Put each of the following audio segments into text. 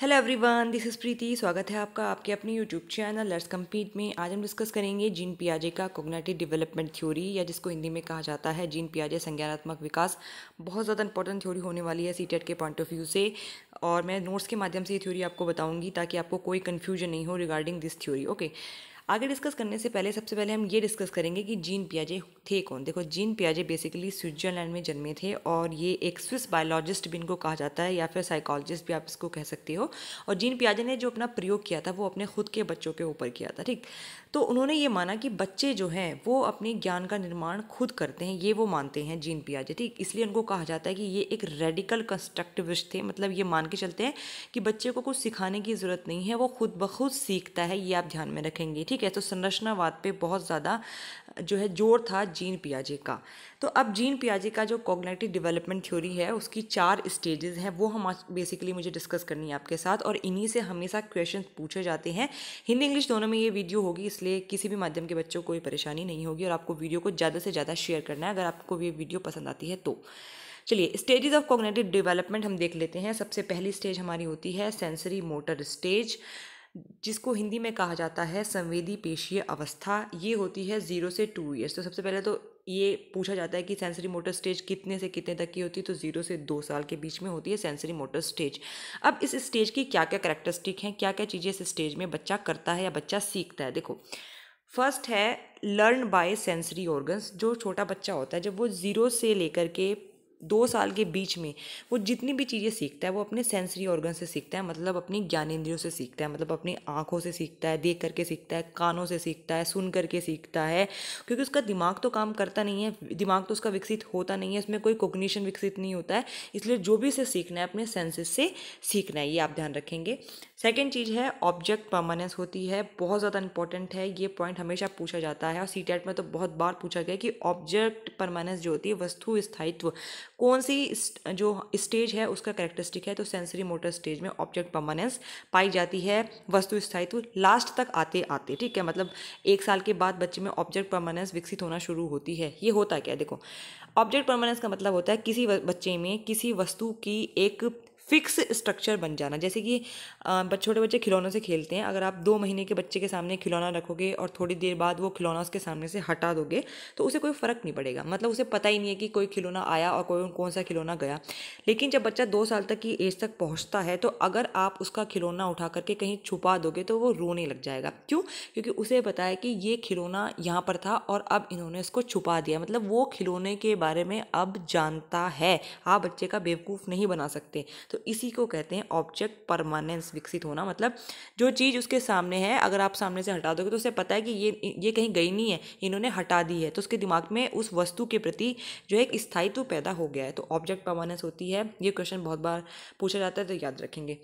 hello everyone this is Preeti स्वागत है आपका आपके अपने यूट्यूब चैनल लर्स कम्पीट में आज हम डिस्कस करेंगे जीन पियाजे का कोग्नेटिव डेवलपमेंट थ्योरी या जिसको हिंदी में कहा जाता है जीन पियाजे संज्ञानात्मक विकास बहुत ज़्यादा इंपॉर्टेंट थ्योरी होने वाली है सी e के पॉइंट ऑफ व्यू से और मैं नोट्स के माध्यम से ये थ्योरी आपको बताऊंगी ताकि आपको कोई कन्फ्यूजन नहीं हो रिगार्डिंग दिस थ्योरी ओके आगे डिस्कस करने से पहले सबसे पहले हम ये डिस्कस करेंगे कि जीन पियाजे थे कौन देखो जीन पियाजे बेसिकली स्विट्जरलैंड में जन्मे थे और ये एक स्विस बायोलॉजिस्ट भी इनको कहा जाता है या फिर साइकोलॉजिस्ट भी आप इसको कह सकते हो और जीन पियाजे ने जो अपना प्रयोग किया था वो अपने खुद के बच्चों के ऊपर किया था ठीक तो उन्होंने ये माना कि बच्चे जो हैं वो अपने ज्ञान का निर्माण खुद करते हैं ये वो मानते हैं जीन पियाजे ठीक इसलिए उनको कहा जाता है कि ये एक रेडिकल कंस्ट्रक्टिविस्ट थे मतलब ये मान के चलते हैं कि बच्चे को कुछ सिखाने की ज़रूरत नहीं है वो खुद ब खुद सीखता है ये आप ध्यान में रखेंगे ठीक ठीक है तो संरचनावाद पे बहुत ज़्यादा जो है जोर था जीन पियाजे का तो अब जीन पियाजे का जो कॉग्नेटिव डेवलपमेंट थ्योरी है उसकी चार स्टेजेस हैं वो हम बेसिकली मुझे डिस्कस करनी है आपके साथ और इन्हीं से हमेशा क्वेश्चन पूछे जाते हैं हिंदी इंग्लिश दोनों में ये वीडियो होगी इसलिए किसी भी माध्यम के बच्चों को कोई परेशानी नहीं होगी और आपको वीडियो को ज़्यादा से ज़्यादा शेयर करना है अगर आपको ये वीडियो पसंद आती है तो चलिए स्टेजेस ऑफ कॉग्नेटिव डेवलपमेंट हम देख लेते हैं सबसे पहली स्टेज हमारी होती है सेंसरी मोटर स्टेज जिसको हिंदी में कहा जाता है संवेदी पेशीय अवस्था ये होती है ज़ीरो से टू ईयर्स तो सबसे पहले तो ये पूछा जाता है कि सेंसरी मोटर स्टेज कितने से कितने तक की होती है तो ज़ीरो से दो साल के बीच में होती है सेंसरी मोटर स्टेज अब इस स्टेज की क्या क्या करेक्टरिस्टिक हैं क्या क्या चीज़ें इस स्टेज में बच्चा करता है या बच्चा सीखता है देखो फर्स्ट है लर्न बाय सेंसरी ऑर्गन्स जो छोटा बच्चा होता है जब वो ज़ीरो से लेकर के दो साल के बीच में वो जितनी भी चीज़ें सीखता है वो अपने सेंसरी ऑर्गन से सीखता है मतलब अपनी ज्ञानेंद्रियों से सीखता है मतलब अपनी आँखों से सीखता है देख करके सीखता है कानों से सीखता है सुन करके सीखता है क्योंकि उसका दिमाग तो काम करता नहीं है दिमाग तो उसका विकसित होता नहीं है उसमें कोई कोग्निशन विकसित नहीं होता है इसलिए जो भी इसे सीखना है अपने सेंसेस से सीखना है ये आप ध्यान रखेंगे सेकेंड चीज़ है ऑब्जेक्ट परमानेंस होती है बहुत ज़्यादा इंपॉर्टेंट है ये पॉइंट हमेशा पूछा जाता है और सी e में तो बहुत बार पूछा गया कि ऑब्जेक्ट परमानेंस जो होती है वस्तु स्थायित्व कौन सी जो स्टेज है उसका करेक्टरिस्टिक है तो सेंसरी मोटर स्टेज में ऑब्जेक्ट परमानेंस पाई जाती है वस्तु स्थायित्व तो लास्ट तक आते आते ठीक है मतलब एक साल के बाद बच्चे में ऑब्जेक्ट परमानेंस विकसित होना शुरू होती है ये होता क्या देखो ऑब्जेक्ट परमानेंस का मतलब होता है किसी बच्चे में किसी वस्तु की एक फिक्स स्ट्रक्चर बन जाना जैसे कि छोटे बच्चे खिलौनों से खेलते हैं अगर आप दो महीने के बच्चे के सामने खिलौना रखोगे और थोड़ी देर बाद वो खिलौना उसके सामने से हटा दोगे तो उसे कोई फ़र्क नहीं पड़ेगा मतलब उसे पता ही नहीं है कि कोई खिलौना आया और कोई कौन सा खिलौना गया लेकिन जब बच्चा दो साल तक की एज तक पहुँचता है तो अगर आप उसका खिलौना उठा करके कहीं छुपा दोगे तो वो रोने लग जाएगा क्यों क्योंकि उसे पता है कि ये खिलौना यहाँ पर था और अब इन्होंने इसको छुपा दिया मतलब वो खिलौने के बारे में अब जानता है आप बच्चे का बेवकूफ़ नहीं बना सकते तो इसी को कहते हैं ऑब्जेक्ट परमानेंस विकसित होना मतलब जो चीज़ उसके सामने है अगर आप सामने से हटा दोगे तो उसे पता है कि ये ये कहीं गई नहीं है इन्होंने हटा दी है तो उसके दिमाग में उस वस्तु के प्रति जो है एक स्थायित्व पैदा हो गया है तो ऑब्जेक्ट परमानेंस होती है ये क्वेश्चन बहुत बार पूछा जाता है तो याद रखेंगे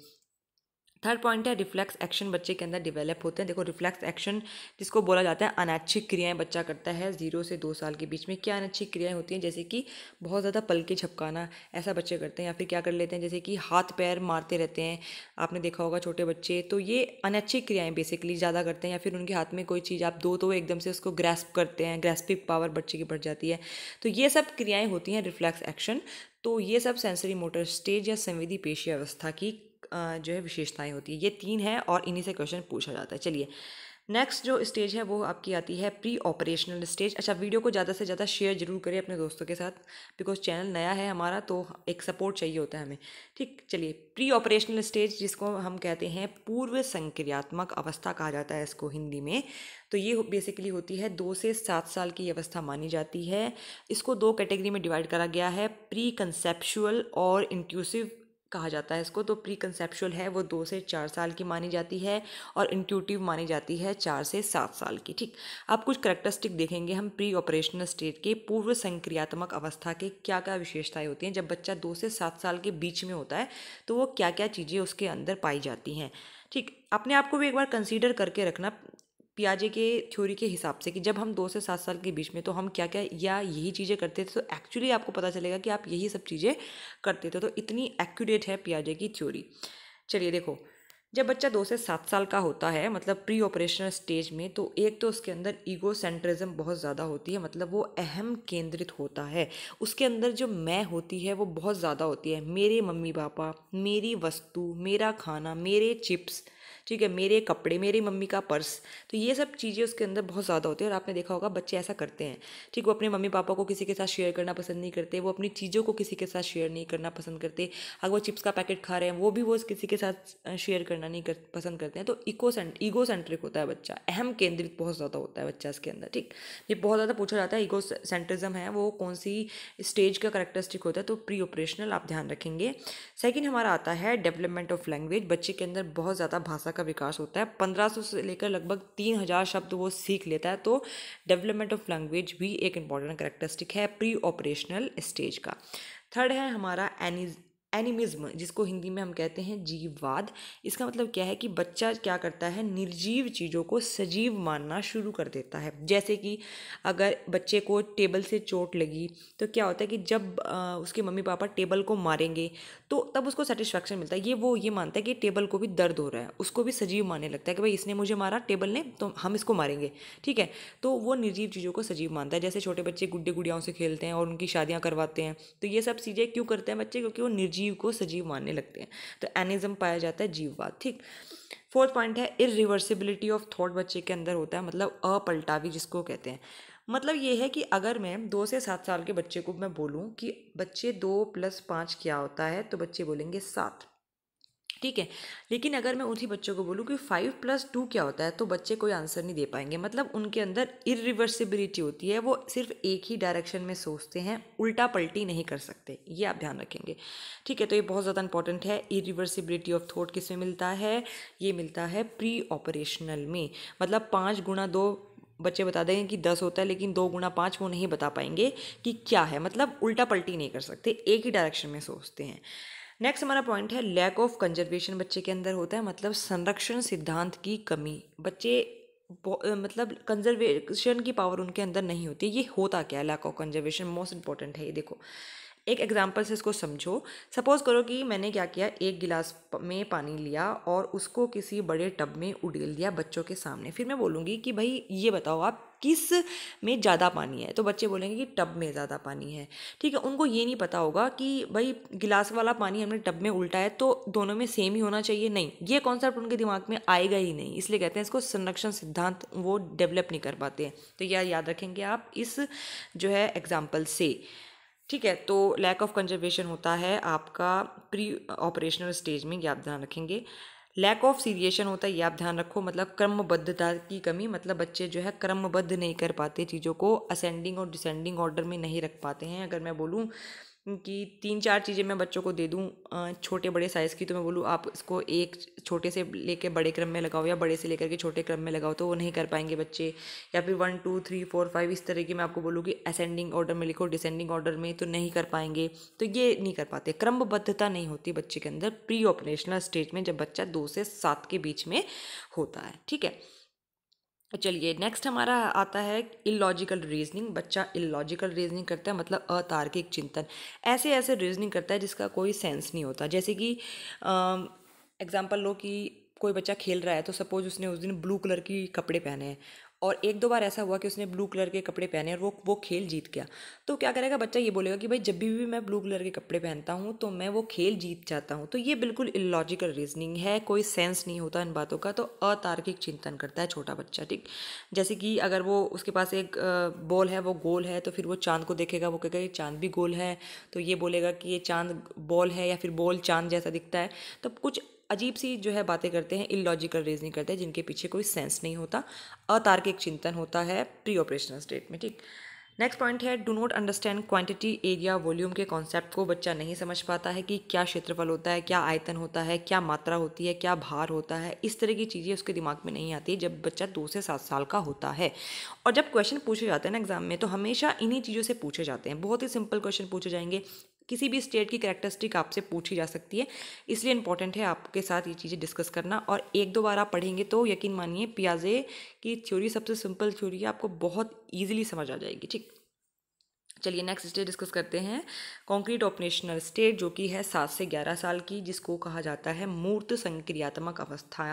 थर्ड पॉइंट है रिफ्लेक्स एक्शन बच्चे के अंदर डेवलप होते हैं देखो रिफ्लेक्स एक्शन जिसको बोला जाता है अनैच्छिक क्रियाएं बच्चा करता है जीरो से दो साल के बीच में क्या अनैच्छिक क्रियाएं होती हैं जैसे कि बहुत ज़्यादा पलके झपकाना ऐसा बच्चे करते हैं या फिर क्या कर लेते हैं जैसे कि हाथ पैर मारते रहते हैं आपने देखा होगा छोटे बच्चे तो ये अनैच्छिक क्रियाएँ बेसिकली ज़्यादा करते हैं या फिर उनके हाथ में कोई चीज़ आप दो तो एकदम से उसको ग्रेस्प करते हैं ग्रेस्पिक पावर बच्चे की बढ़ जाती है तो ये सब क्रियाएँ होती हैं रिफ्लैक्स एक्शन तो ये सब सेंसरी मोटर स्टेज या संवेदी पेशी अवस्था की जो है विशेषताएं होती है ये तीन है और इन्हीं से क्वेश्चन पूछा जाता है चलिए नेक्स्ट जो स्टेज है वो आपकी आती है प्री ऑपरेशनल स्टेज अच्छा वीडियो को ज़्यादा से ज़्यादा शेयर जरूर करें अपने दोस्तों के साथ बिकॉज चैनल नया है हमारा तो एक सपोर्ट चाहिए होता है हमें ठीक चलिए प्री ऑपरेशनल स्टेज जिसको हम कहते हैं पूर्व संक्रियात्मक अवस्था कहा जाता है इसको हिंदी में तो ये बेसिकली होती है दो से सात साल की अवस्था मानी जाती है इसको दो कैटेगरी में डिवाइड करा गया है प्री कंसेप्शुअल और इंक्लूसिव कहा जाता है इसको तो प्री कंसेप्शुअल है वो दो से चार साल की मानी जाती है और इंट्यूटिव मानी जाती है चार से सात साल की ठीक अब कुछ करेक्टरिस्टिक देखेंगे हम प्री ऑपरेशनल स्टेट के पूर्व संक्रियात्मक अवस्था के क्या क्या विशेषताएं होती हैं जब बच्चा दो से सात साल के बीच में होता है तो वो क्या क्या चीज़ें उसके अंदर पाई जाती हैं ठीक अपने आप को भी एक बार कंसीडर करके रखना पियाजे के थ्योरी के हिसाब से कि जब हम दो से सात साल के बीच में तो हम क्या क्या या यही चीज़ें करते थे तो एक्चुअली आपको पता चलेगा कि आप यही सब चीज़ें करते थे तो इतनी एक्यूरेट है पियाजे की थ्योरी चलिए देखो जब बच्चा दो से सात साल का होता है मतलब प्री ऑपरेशनल स्टेज में तो एक तो उसके अंदर ईगो सेंट्रिज्म बहुत ज़्यादा होती है मतलब वो अहम केंद्रित होता है उसके अंदर जो मैं होती है वो बहुत ज़्यादा होती है मेरे मम्मी पापा मेरी वस्तु मेरा खाना मेरे चिप्स ठीक है मेरे कपड़े मेरी मम्मी का पर्स तो ये सब चीज़ें उसके अंदर बहुत ज़्यादा होती है और आपने देखा होगा बच्चे ऐसा करते हैं ठीक वो अपने मम्मी पापा को किसी के साथ शेयर करना पसंद नहीं करते वो अपनी चीज़ों को किसी के साथ शेयर नहीं करना पसंद करते अगर वो चिप्स का पैकेट खा रहे हैं वो भी वो किसी के साथ शेयर करना नहीं कर पसंद करते हैं तो इको ईगो सेंट्रिक होता है बच्चा अहम केंद्रित बहुत ज़्यादा होता है बच्चा इसके अंदर ठीक ये बहुत ज़्यादा पूछा जाता है ईगो सेंट्रिज्म है वो कौन सी स्टेज का करेक्टरिस्टिक होता है तो प्री ऑपरेशनल आप ध्यान रखेंगे सेकेंड हमारा आता है डेवलपमेंट ऑफ लैंग्वेज बच्चे के अंदर बहुत ज़्यादा भाषा का विकास होता है पंद्रह से लेकर लगभग 3000 शब्द वो सीख लेता है तो डेवलपमेंट ऑफ लैंग्वेज भी एक इंपॉर्टेंट करेक्टरिस्टिक है प्री ऑपरेशनल स्टेज का थर्ड है हमारा एनिज एनिमिज्म जिसको हिंदी में हम कहते हैं जीववाद इसका मतलब क्या है कि बच्चा क्या करता है निर्जीव चीज़ों को सजीव मानना शुरू कर देता है जैसे कि अगर बच्चे को टेबल से चोट लगी तो क्या होता है कि जब उसके मम्मी पापा टेबल को मारेंगे तो तब उसको सेटिस्फैक्शन मिलता है ये वो ये मानता है कि टेबल को भी दर्द हो रहा है उसको भी सजीव मानने लगता है कि भाई इसने मुझे मारा टेबल ने तो हम इसको मारेंगे ठीक है तो वो निर्जीव चीज़ों को सजीव मानता है जैसे छोटे बच्चे गुड्डे गुड़ियाओं से खेलते हैं और उनकी शादियाँ करवाते हैं तो ये सब चीज़ें क्यों करते हैं बच्चे क्योंकि वो निर्जीव को सजीव मानने लगते हैं तो एनिज्म पाया जाता है जीववाद ठीक फोर्थ पॉइंट है इरिवर्सिबिलिटी ऑफ थॉट बच्चे के अंदर होता है मतलब अपलटावी जिसको कहते हैं मतलब ये है कि अगर मैं दो से सात साल के बच्चे को मैं बोलूँ कि बच्चे दो प्लस पाँच क्या होता है तो बच्चे बोलेंगे सात ठीक है लेकिन अगर मैं उन्हीं बच्चों को बोलूँ कि फाइव प्लस टू क्या होता है तो बच्चे कोई आंसर नहीं दे पाएंगे मतलब उनके अंदर इरिवर्सिबिलिटी होती है वो सिर्फ एक ही डायरेक्शन में सोचते हैं उल्टा पलटी नहीं कर सकते ये आप ध्यान रखेंगे ठीक है तो ये बहुत ज़्यादा इंपॉर्टेंट है इरिवर्सिबिलिटी ऑफ थॉट किस में मिलता है ये मिलता है प्री ऑपरेशनल में मतलब पाँच गुणा दो बच्चे बता देंगे कि दस होता है लेकिन दो गुना पाँच वो नहीं बता पाएंगे कि क्या है मतलब उल्टा पलटी नहीं कर सकते एक ही डायरेक्शन में सोचते हैं नेक्स्ट हमारा पॉइंट है लैक ऑफ कंजर्वेशन बच्चे के अंदर होता है मतलब संरक्षण सिद्धांत की कमी बच्चे मतलब कंजर्वेशन की पावर उनके अंदर नहीं होती ये होता क्या है lack of conservation most important है ये देखो एक एग्जाम्पल से इसको समझो सपोज़ करो कि मैंने क्या किया एक गिलास में पानी लिया और उसको किसी बड़े टब में उडेल दिया बच्चों के सामने फिर मैं बोलूँगी कि भाई ये बताओ आप किस में ज़्यादा पानी है तो बच्चे बोलेंगे कि टब में ज़्यादा पानी है ठीक है उनको ये नहीं पता होगा कि भाई गिलास वाला पानी हमने टब में उल्टा है तो दोनों में सेम ही होना चाहिए नहीं ये कॉन्सेप्ट उनके दिमाग में आएगा ही नहीं इसलिए कहते हैं इसको संरक्षण सिद्धांत वो डेवलप नहीं कर पाते हैं तो यह याद रखेंगे आप इस जो है एग्जाम्पल से ठीक है तो लैक ऑफ कंजर्वेशन होता है आपका प्री ऑपरेशनल स्टेज में ये आप ध्यान रखेंगे लैक ऑफ सीरिएशन होता है ये आप ध्यान रखो मतलब क्रमबद्धता की कमी मतलब बच्चे जो है क्रमबद्ध नहीं कर पाते चीज़ों को असेंडिंग और डिसेंडिंग ऑर्डर में नहीं रख पाते हैं अगर मैं बोलूँ कि तीन चार चीज़ें मैं बच्चों को दे दूँ छोटे बड़े साइज़ की तो मैं बोलूँ आप इसको एक छोटे से लेकर बड़े क्रम में लगाओ या बड़े से लेकर के छोटे क्रम में लगाओ तो वो नहीं कर पाएंगे बच्चे या फिर one two three four five इस तरह की मैं आपको बोलूँ कि असेंडिंग ऑर्डर में लिखो डिसेंडिंग ऑर्डर में तो नहीं कर पाएंगे तो ये नहीं कर पाते क्रमबद्धता नहीं होती बच्चे के अंदर प्री ऑपरेशनल स्टेज में जब बच्चा दो से सात के बीच में होता है ठीक है तो चलिए नेक्स्ट हमारा आता है इलॉजिकल रीजनिंग बच्चा इलॉजिकल रीजनिंग करता है मतलब अतार्किक चिंतन ऐसे ऐसे रीजनिंग करता है जिसका कोई सेंस नहीं होता जैसे कि एग्जांपल लो कि कोई बच्चा खेल रहा है तो सपोज उसने उस दिन ब्लू कलर की कपड़े पहने हैं और एक दो बार ऐसा हुआ कि उसने ब्लू कलर के कपड़े पहने और वो वो खेल जीत गया तो क्या करेगा बच्चा ये बोलेगा कि भाई जब भी भी मैं ब्लू कलर के कपड़े पहनता हूँ तो मैं वो खेल जीत जाता हूँ तो ये बिल्कुल इलॉजिकल रीजनिंग है कोई सेंस नहीं होता इन बातों का तो अतार्किक चिंतन करता है छोटा बच्चा ठीक जैसे कि अगर वो उसके पास एक बॉल है वो गोल है तो फिर वो चांद को देखेगा वो कहेगा ये चांद भी गोल है तो ये बोलेगा कि ये चांद बॉल है या फिर बॉल चांद जैसा दिखता है तो कुछ अजीब सी जो है बातें करते हैं इलॉजिकल रीजनिंग करते हैं जिनके पीछे कोई सेंस नहीं होता अतार्किक चिंतन होता है प्री ऑपरेशनल स्टेट में ठीक नेक्स्ट पॉइंट है do not understand quantity area volume के कॉन्सेप्ट को बच्चा नहीं समझ पाता है कि क्या क्षेत्रफल होता है क्या आयतन होता है क्या मात्रा होती है क्या भार होता है इस तरह की चीज़ें उसके दिमाग में नहीं आती जब बच्चा दो से सात साल का होता है और जब क्वेश्चन पूछे जाते हैं ना एग्जाम में तो हमेशा इन्हीं चीज़ों से पूछे जाते हैं बहुत ही सिंपल क्वेश्चन पूछे जाएंगे किसी भी स्टेट की करेक्टरिस्टिक आपसे पूछी जा सकती है इसलिए इंपॉर्टेंट है आपके साथ ये चीज़ें डिस्कस करना और एक दो बार आप पढ़ेंगे तो यकीन मानिए पियाजे की थ्योरी सबसे सिंपल थ्योरी है आपको बहुत ईजिली समझ आ जाएगी ठीक चलिए नेक्स्ट स्टेट डिस्कस करते हैं कॉन्क्रीट ऑपरेशनल स्टेट जो कि है सात से ग्यारह साल की जिसको कहा जाता है मूर्त संक्रियात्मक अवस्था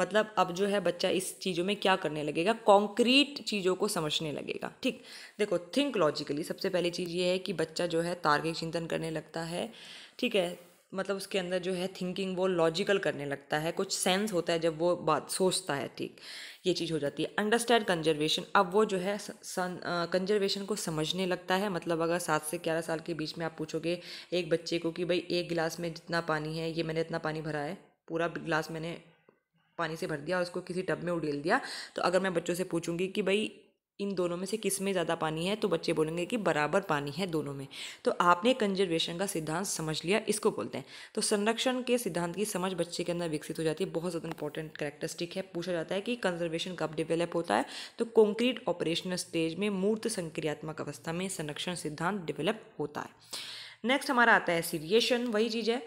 मतलब अब जो है बच्चा इस चीज़ों में क्या करने लगेगा कॉन्क्रीट चीज़ों को समझने लगेगा ठीक देखो थिंक लॉजिकली सबसे पहली चीज़ ये है कि बच्चा जो है तार्किक चिंतन करने लगता है ठीक है मतलब उसके अंदर जो है थिंकिंग वो लॉजिकल करने लगता है कुछ सेंस होता है जब वो बात सोचता है ठीक ये चीज़ हो जाती है अंडरस्टैंड कंजर्वेशन अब वो जो है कंजर्वेशन को समझने लगता है मतलब अगर सात से ग्यारह साल के बीच में आप पूछोगे एक बच्चे को कि भाई एक गिलास में जितना पानी है ये मैंने इतना पानी भरा है पूरा गिलास मैंने पानी से भर दिया और उसको किसी टब में उड़ेल दिया तो अगर मैं बच्चों से पूछूंगी कि भाई इन दोनों में से किस में ज़्यादा पानी है तो बच्चे बोलेंगे कि बराबर पानी है दोनों में तो आपने कंजर्वेशन का सिद्धांत समझ लिया इसको बोलते हैं तो संरक्षण के सिद्धांत की समझ बच्चे के अंदर विकसित हो जाती है बहुत ज़्यादा इंपॉर्टेंट करेक्टरिस्टिक है पूछा जाता है कि कंजर्वेशन कब डेवलप होता है तो कॉन्क्रीट ऑपरेशनल स्टेज में मूर्त संक्रियात्मक अवस्था में संरक्षण सिद्धांत डेवलप होता है नेक्स्ट हमारा आता है सीरिएशन वही चीज़ है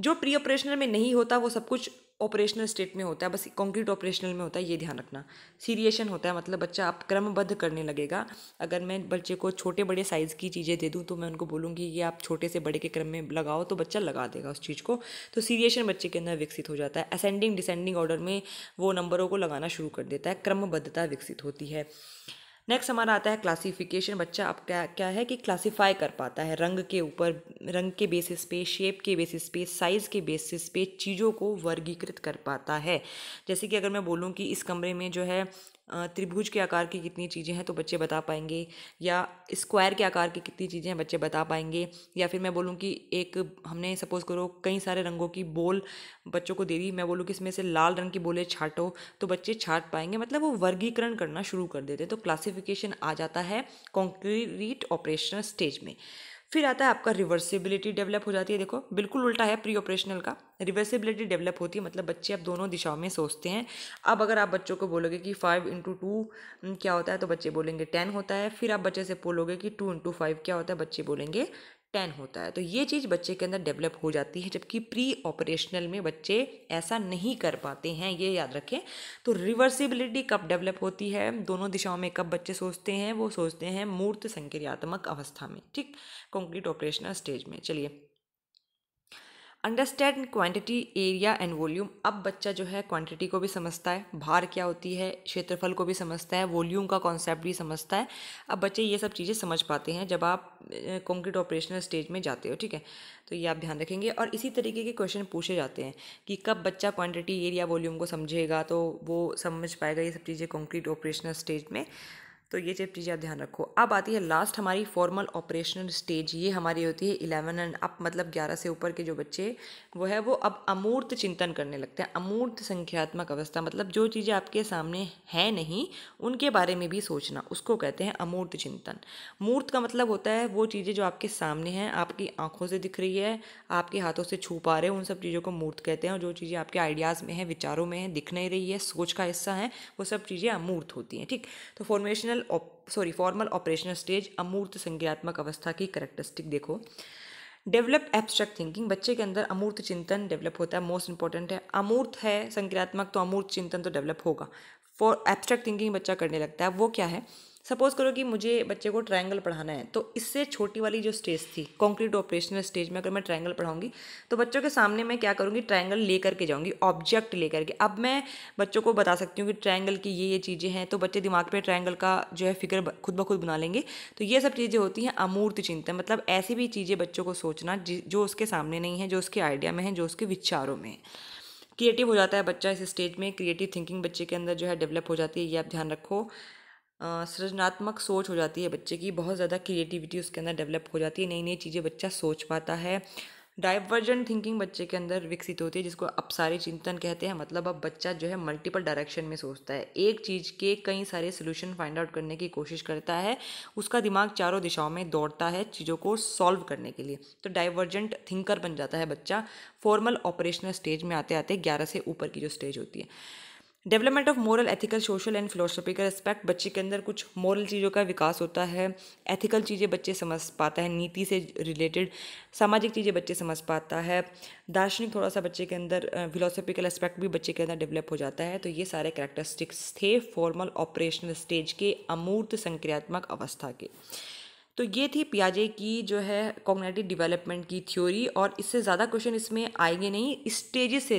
जो प्री ऑपरेशनल में नहीं होता वो सब कुछ ऑपरेशनल स्टेट में होता है बस कंक्रीट ऑपरेशनल में होता है ये ध्यान रखना सीरिएशन होता है मतलब बच्चा आप क्रमबद्ध करने लगेगा अगर मैं बच्चे को छोटे बड़े साइज़ की चीज़ें दे दूँ तो मैं उनको बोलूँगी ये आप छोटे से बड़े के क्रम में लगाओ तो बच्चा लगा देगा उस चीज़ को तो सीरिएशन बच्चे के अंदर विकसित हो जाता है असेंडिंग डिसेंडिंग ऑर्डर में वो नंबरों को लगाना शुरू कर देता है क्रमबद्धता विकसित होती है नेक्स्ट हमारा आता है क्लासिफिकेशन बच्चा अब क्या क्या है कि क्लासिफाई कर पाता है रंग के ऊपर रंग के बेसिस पे शेप के बेसिस पे साइज़ के बेसिस पे चीज़ों को वर्गीकृत कर पाता है जैसे कि अगर मैं बोलूँ कि इस कमरे में जो है त्रिभुज के आकार की कितनी चीज़ें हैं तो बच्चे बता पाएंगे या स्क्वायर के आकार की कितनी चीज़ें हैं बच्चे बता पाएंगे या फिर मैं बोलूँ कि एक हमने सपोज़ करो कई सारे रंगों की बोल बच्चों को दे दी मैं बोलूँ कि इसमें से लाल रंग की बोले छाटो तो बच्चे छाट पाएंगे मतलब वो वर्गीकरण करना शुरू कर देते तो क्लासिफिकेशन आ जाता है कॉन्क्रीट ऑपरेशनल स्टेज में फिर आता है आपका रिवर्सिबिलिटी डेवलप हो जाती है देखो बिल्कुल उल्टा है प्री ऑपरेशनल का रिवर्सिबिलिटी डेवलप होती है मतलब बच्चे अब दोनों दिशाओं में सोचते हैं अब अगर आप बच्चों को बोलोगे कि फाइव इंटू टू क्या होता है तो बच्चे बोलेंगे टेन होता है फिर आप बच्चे से बोलोगे कि टू इंटू फाइव क्या होता है बच्चे बोलेंगे टेन होता है तो ये चीज़ बच्चे के अंदर डेवलप हो जाती है जबकि प्री ऑपरेशनल में बच्चे ऐसा नहीं कर पाते हैं ये याद रखें तो रिवर्सिबिलिटी कब डेवलप होती है दोनों दिशाओं में कब बच्चे सोचते हैं वो सोचते हैं मूर्त संक्रियात्मक अवस्था में ठीक कंक्रीट ऑपरेशनल स्टेज में चलिए understand quantity area and volume अब बच्चा जो है क्वांटिटी को भी समझता है भार क्या होती है क्षेत्रफल को भी समझता है वॉल्यूम का कॉन्सेप्ट भी समझता है अब बच्चे ये सब चीज़ें समझ पाते हैं जब आप कंक्रीट ऑपरेशनल स्टेज में जाते हो ठीक है तो ये आप ध्यान रखेंगे और इसी तरीके के क्वेश्चन पूछे जाते हैं कि कब बच्चा क्वान्टिटी एरिया वॉल्यूम को समझेगा तो वो समझ पाएगा ये सब चीज़ें कॉन्क्रीट ऑपरेशनल स्टेज में तो ये चीज़ चीज़ें आप ध्यान रखो अब आती है लास्ट हमारी फॉर्मल ऑपरेशनल स्टेज ये हमारी होती है इलेवन एंड अप मतलब ग्यारह से ऊपर के जो बच्चे वो है वो अब अमूर्त चिंतन करने लगते हैं अमूर्त संख्यात्मक अवस्था मतलब जो चीज़ें आपके सामने हैं नहीं उनके बारे में भी सोचना उसको कहते हैं अमूर्त चिंतन मूर्त का मतलब होता है वो चीज़ें जो आपके सामने हैं आपकी आंखों से दिख रही है आपके हाथों से छू पा रहे हैं उन सब चीज़ों को मूर्त कहते हैं और जो चीज़ें आपके आइडियाज़ में हैं विचारों में हैं दिख नहीं रही है सोच का हिस्सा है वो सब चीज़ें अमूर्त होती हैं ठीक तो formational formal sorry formal operational stage अमूर्त संज्ञात्मक अवस्था की करेक्टरिस्टिक देखो डेवलप एब्स्ट्रैक्ट थिंकिंग बच्चे के अंदर अमूर्त चिंतन डेवलप होता है मोस्ट इंपॉर्टेंट है अमूर्त है संज्ञात्मक तो अमूर्त चिंतन तो डेवलप होगा फॉर एब्स्ट्रैक्ट थिंकिंग बच्चा करने लगता है वो क्या है सपोज़ करो कि मुझे बच्चे को ट्रायंगल पढ़ाना है तो इससे छोटी वाली जो स्टेज थी कॉन्क्रीट ऑपरेशनल स्टेज में अगर मैं ट्रायंगल पढ़ाऊंगी तो बच्चों के सामने मैं क्या करूंगी ट्रायंगल लेकर के जाऊँगी ऑब्जेक्ट लेकर के अब मैं बच्चों को बता सकती हूँ कि ट्रायंगल की ये ये चीज़ें हैं तो बच्चे दिमाग में ट्रायंगल का जो है फिगर खुद ब खुद बना लेंगे तो ये सब चीज़ें होती हैं अमूर्त चिंतन मतलब ऐसी भी चीज़ें बच्चों को सोचना जो उसके सामने नहीं है जो उसके आइडिया में है जो उसके विचारों में है क्रिएटिव हो जाता है बच्चा इस स्टेज में क्रिएटिव थिंकिंग बच्चे के अंदर जो है डेवलप हो जाती है ये आप ध्यान रखो सृजनात्मक सोच हो जाती है बच्चे की बहुत ज़्यादा क्रिएटिविटी उसके अंदर डेवलप हो जाती है नई नई चीज़ें बच्चा सोच पाता है डाइवर्जेंट थिंकिंग बच्चे के अंदर विकसित होती है जिसको सारे चिंतन कहते हैं मतलब अब बच्चा जो है मल्टीपल डायरेक्शन में सोचता है एक चीज़ के कई सारे सोल्यूशन फाइंड आउट करने की कोशिश करता है उसका दिमाग चारों दिशाओं में दौड़ता है चीज़ों को सॉल्व करने के लिए तो डाइवर्जेंट थिंकर बन जाता है बच्चा फॉर्मल ऑपरेशनल स्टेज में आते आते ग्यारह से ऊपर की जो स्टेज होती है development of moral ethical social and philosophical aspect बच्चे के अंदर कुछ मॉरल चीज़ों का विकास होता है एथिकल चीज़ें बच्चे समझ पाता है नीति से रिलेटेड सामाजिक चीज़ें बच्चे समझ पाता है दार्शनिक थोड़ा सा बच्चे के अंदर फिलोसफिकल एस्पेक्ट भी बच्चे के अंदर डेवलप हो जाता है तो ये सारे करेक्टरिस्टिक्स थे फॉर्मल ऑपरेशनल स्टेज के अमूर्त संक्रियात्मक अवस्था के तो ये थी पियाजे की जो है कॉग्नेटिव डेवलपमेंट की थ्योरी और इससे ज़्यादा क्वेश्चन इसमें आएंगे नहीं स्टेजेस से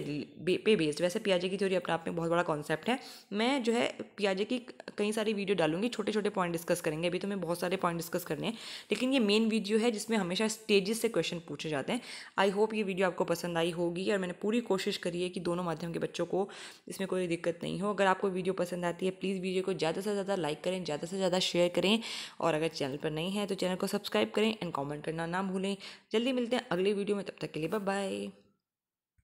पे बेस्ड वैसे पियाजे की थ्योरी अपने आप में बहुत बड़ा कॉन्सेप्ट है मैं जो है पियाजे की कई सारी वीडियो डालूंगी छोटे छोटे पॉइंट डिस्कस करेंगे अभी तो मैं बहुत सारे पॉइंट डिस्कस करने हैं लेकिन ये मेन वीडियो है जिसमें हमेशा स्टेजेस से क्वेश्चन पूछे जाते हैं आई होप ये वीडियो आपको पसंद आई होगी और मैंने पूरी कोशिश करी है कि दोनों माध्यम के बच्चों को इसमें कोई दिक्कत नहीं हो अगर आपको वीडियो पसंद आती है प्लीज़ वीडियो को ज़्यादा से ज़्यादा लाइक करें ज़्यादा से ज़्यादा शेयर करें और अगर चैनल पर नहीं है तो चैनल को सब्सक्राइब करें एंड कॉमेंट करना ना भूलें जल्दी मिलते हैं अगले वीडियो में तब तक के लिए बाय